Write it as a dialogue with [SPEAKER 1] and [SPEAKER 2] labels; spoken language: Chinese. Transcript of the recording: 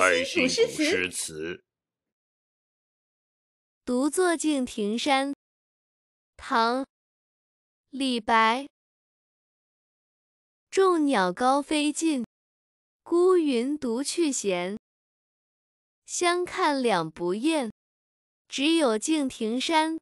[SPEAKER 1] 背诵古诗词。《
[SPEAKER 2] 独坐敬亭山》唐·李白。众鸟高飞尽，孤云独去闲。相看两不厌，只有敬亭山。